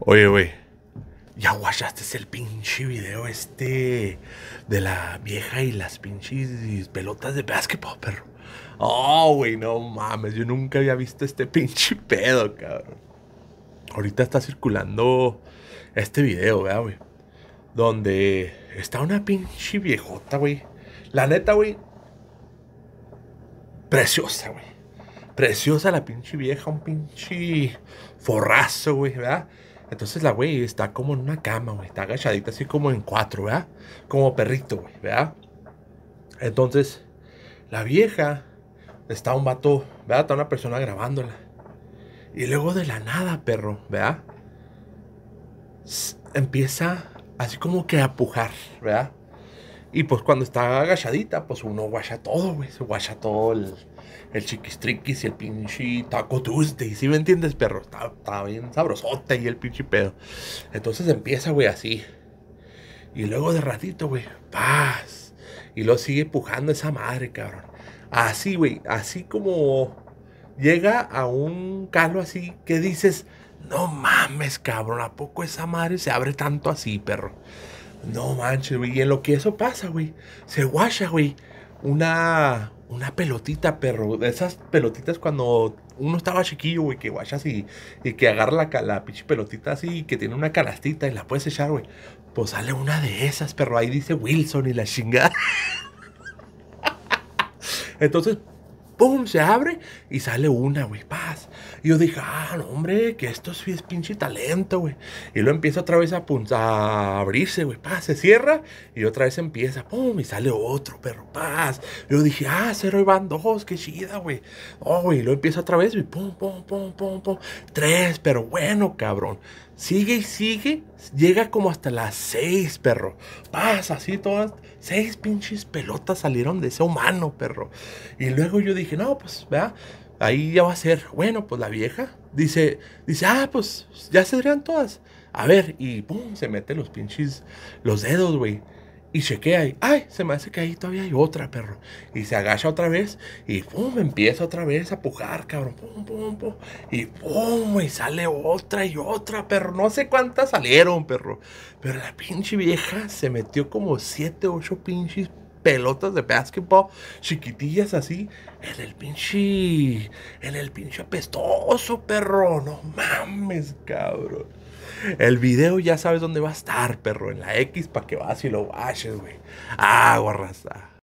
Oye, güey. Ya guachaste es el pinche video este de la vieja y las pinches pelotas de básquetbol, perro. Oh, güey, no mames. Yo nunca había visto este pinche pedo, cabrón. Ahorita está circulando este video, güey? Donde está una pinche viejota, güey. La neta, güey. Preciosa, güey. Preciosa la pinche vieja, un pinche forrazo, güey, ¿verdad? Entonces la güey está como en una cama, güey. Está agachadita así como en cuatro, ¿verdad? Como perrito, güey, ¿verdad? Entonces, la vieja está un vato, ¿verdad? Está una persona grabándola. Y luego de la nada, perro, ¿verdad? Empieza así como que a pujar, ¿verdad? Y pues cuando está agachadita, pues uno guaya todo, güey. Se guacha todo el, el chiquistriquis y el pinche taco y si me entiendes, perro? Está, bien sabrosote y el pinche pedo. Entonces empieza, güey, así. Y luego de ratito, güey, paz. Y lo sigue empujando esa madre, cabrón. Así, güey, así como llega a un calo así que dices, no mames, cabrón, ¿a poco esa madre se abre tanto así, perro? No manches, güey. Y en lo que eso pasa, güey, se guacha, güey, una, una pelotita, perro. De esas pelotitas cuando uno estaba chiquillo, güey, que guachas y, y que agarra la, la pinche pelotita así, que tiene una canastita y la puedes echar, güey. Pues sale una de esas, perro. Ahí dice Wilson y la chingada. Entonces, ¡Pum! Se abre y sale una, güey. Paz. Y yo dije, ah, no, hombre, que esto es pinche talento, güey. Y lo empiezo otra vez a, a abrirse, güey. Paz, se cierra y otra vez empieza. ¡Pum! Y sale otro, perro. Paz. Yo dije, ah, cero y van dos. Qué chida, güey. Oh, güey. Lo empiezo otra vez y pum, pum, pum, pum, pum. Tres, pero bueno, cabrón. Sigue y sigue. Llega como hasta las seis, perro. Pasa así todas. Seis pinches pelotas salieron de ese humano, perro. Y luego yo dije, no, pues, ¿verdad? Ahí ya va a ser. Bueno, pues la vieja dice, dice, ah, pues ya se todas. A ver, y pum, se mete los pinches, los dedos, güey y chequea ahí ay, se me hace que ahí todavía hay otra, perro. Y se agacha otra vez y, pum, empieza otra vez a pujar, cabrón. Pum, pum, pum. Y, pum, y sale otra y otra, perro. No sé cuántas salieron, perro. Pero la pinche vieja se metió como siete, ocho pinches pelotas de basketball chiquitillas así en el pinche, en el pinche apestoso, perro. No mames, cabrón. El video ya sabes dónde va a estar, perro. En la X para que vas y lo baches, güey. Ah, arrasada